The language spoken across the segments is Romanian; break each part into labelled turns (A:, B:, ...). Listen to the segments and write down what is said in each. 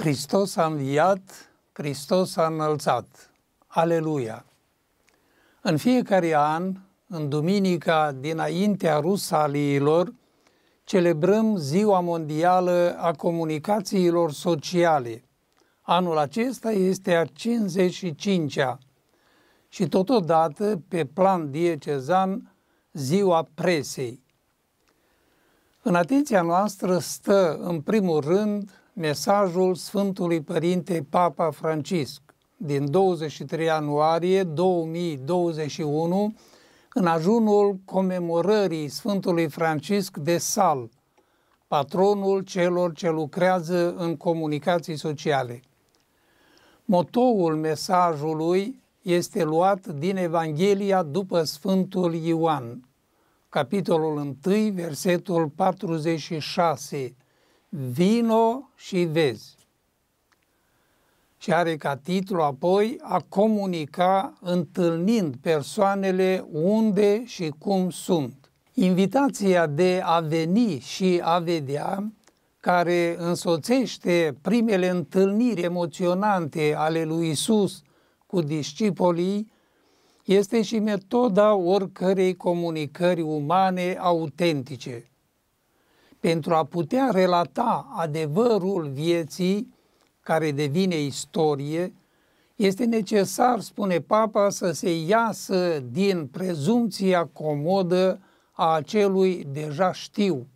A: Hristos a înviat, Hristos a înălțat. Aleluia! În fiecare an, în duminica dinaintea Rusaliilor, celebrăm Ziua Mondială a Comunicațiilor Sociale. Anul acesta este a 55-a și totodată, pe plan diecezan, Ziua Presei. În atenția noastră stă, în primul rând, mesajul Sfântului Părinte Papa Francisc din 23 ianuarie 2021 în ajunul comemorării Sfântului Francisc de Sal, patronul celor ce lucrează în comunicații sociale. Motoul mesajului este luat din Evanghelia după Sfântul Ioan, capitolul 1, versetul 46, Vino și vezi. Și are ca titlu apoi a comunica întâlnind persoanele unde și cum sunt. Invitația de a veni și a vedea care însoțește primele întâlniri emoționante ale lui Isus cu discipolii, este și metoda oricărei comunicări umane autentice pentru a putea relata adevărul vieții care devine istorie, este necesar, spune Papa, să se iasă din prezumția comodă a acelui deja știu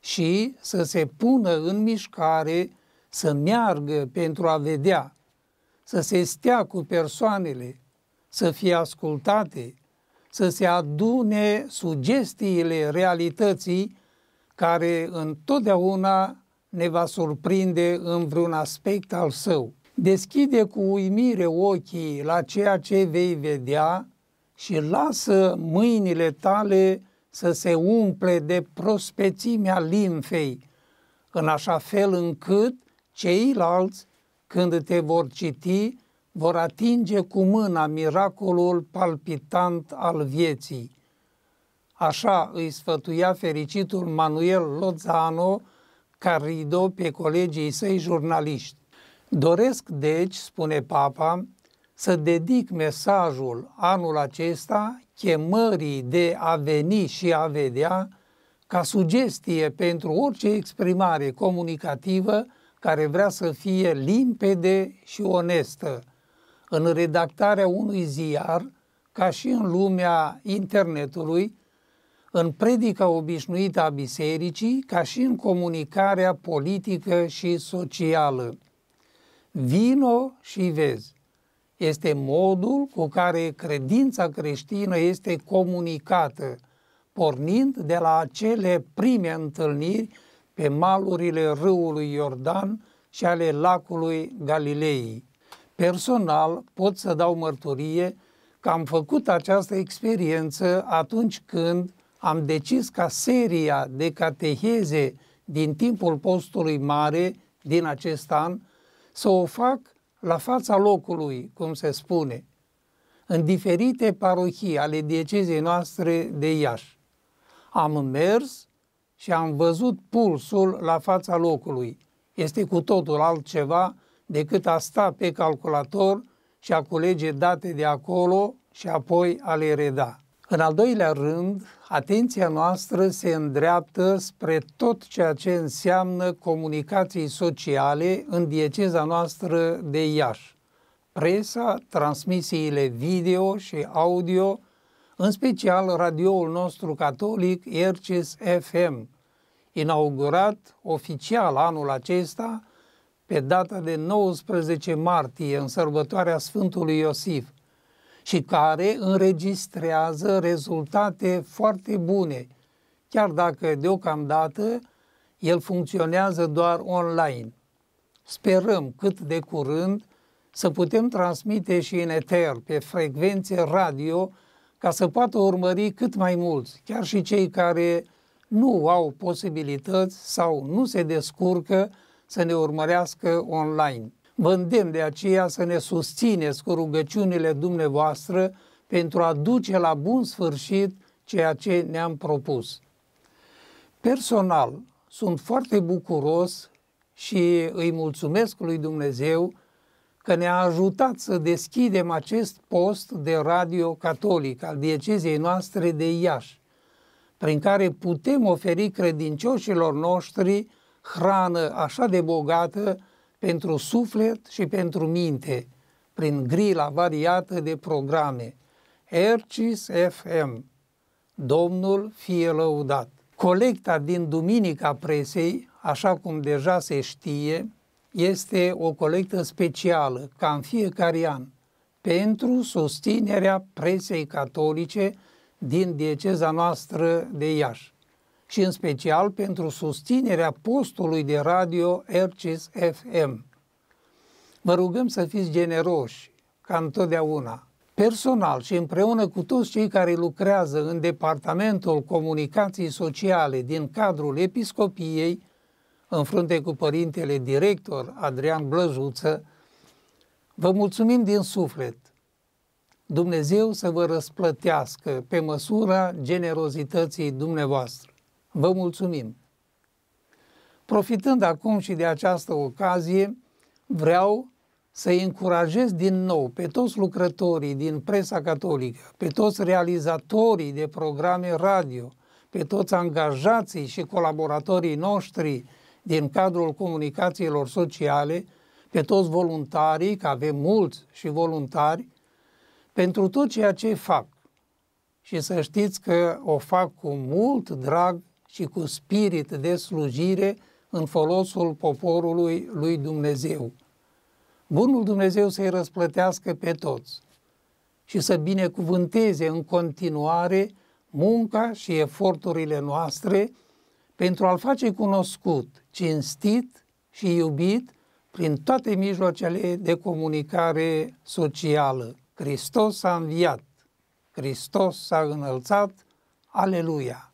A: și să se pună în mișcare, să meargă pentru a vedea, să se stea cu persoanele, să fie ascultate, să se adune sugestiile realității care întotdeauna ne va surprinde în vreun aspect al său. Deschide cu uimire ochii la ceea ce vei vedea și lasă mâinile tale să se umple de prospețimea limfei, în așa fel încât ceilalți, când te vor citi, vor atinge cu mâna miracolul palpitant al vieții. Așa îi sfătuia fericitul Manuel Lozano Carido pe colegii săi jurnaliști. Doresc, deci, spune papa, să dedic mesajul anul acesta chemării de a veni și a vedea ca sugestie pentru orice exprimare comunicativă care vrea să fie limpede și onestă. În redactarea unui ziar, ca și în lumea internetului, în predica obișnuită a bisericii, ca și în comunicarea politică și socială. Vino și vezi. Este modul cu care credința creștină este comunicată, pornind de la acele prime întâlniri pe malurile râului Iordan și ale lacului Galilei. Personal pot să dau mărturie că am făcut această experiență atunci când, am decis ca seria de cateheze din timpul postului mare din acest an să o fac la fața locului, cum se spune, în diferite parohii ale diecezei noastre de Iași. Am mers și am văzut pulsul la fața locului. Este cu totul altceva decât a sta pe calculator și a culege date de acolo și apoi a le reda. În al doilea rând, atenția noastră se îndreaptă spre tot ceea ce înseamnă comunicații sociale în dieceza noastră de Iași. Presa, transmisiile video și audio, în special radioul nostru catolic Erces FM, inaugurat oficial anul acesta pe data de 19 martie în sărbătoarea Sfântului Iosif – și care înregistrează rezultate foarte bune, chiar dacă deocamdată el funcționează doar online. Sperăm cât de curând să putem transmite și în eter, pe frecvențe radio, ca să poată urmări cât mai mulți, chiar și cei care nu au posibilități sau nu se descurcă să ne urmărească online. Vă îndemn de aceea să ne susțineți cu rugăciunile dumneavoastră pentru a duce la bun sfârșit ceea ce ne-am propus. Personal, sunt foarte bucuros și îi mulțumesc lui Dumnezeu că ne-a ajutat să deschidem acest post de radio catolic al dieceziei noastre de Iași, prin care putem oferi credincioșilor noștri hrană așa de bogată pentru suflet și pentru minte, prin grila variată de programe. Ercis FM. Domnul fie lăudat. Colecta din Duminica Presei, așa cum deja se știe, este o colectă specială, ca în fiecare an, pentru susținerea presei catolice din dieceza noastră de Iași și în special pentru susținerea postului de radio RCS FM. Vă rugăm să fiți generoși, ca întotdeauna, personal și împreună cu toți cei care lucrează în Departamentul Comunicației Sociale din cadrul Episcopiei, în frunte cu părintele director Adrian Blăjuță, vă mulțumim din suflet. Dumnezeu să vă răsplătească pe măsura generozității dumneavoastră. Vă mulțumim! Profitând acum și de această ocazie, vreau să încurajez din nou pe toți lucrătorii din presa catolică, pe toți realizatorii de programe radio, pe toți angajații și colaboratorii noștri din cadrul comunicațiilor sociale, pe toți voluntarii, că avem mulți și voluntari, pentru tot ceea ce fac. Și să știți că o fac cu mult drag și cu spirit de slujire în folosul poporului lui Dumnezeu. Bunul Dumnezeu să-i răsplătească pe toți și să binecuvânteze în continuare munca și eforturile noastre pentru a-L face cunoscut, cinstit și iubit prin toate mijloacele de comunicare socială. Hristos a înviat, Hristos s-a înălțat, aleluia!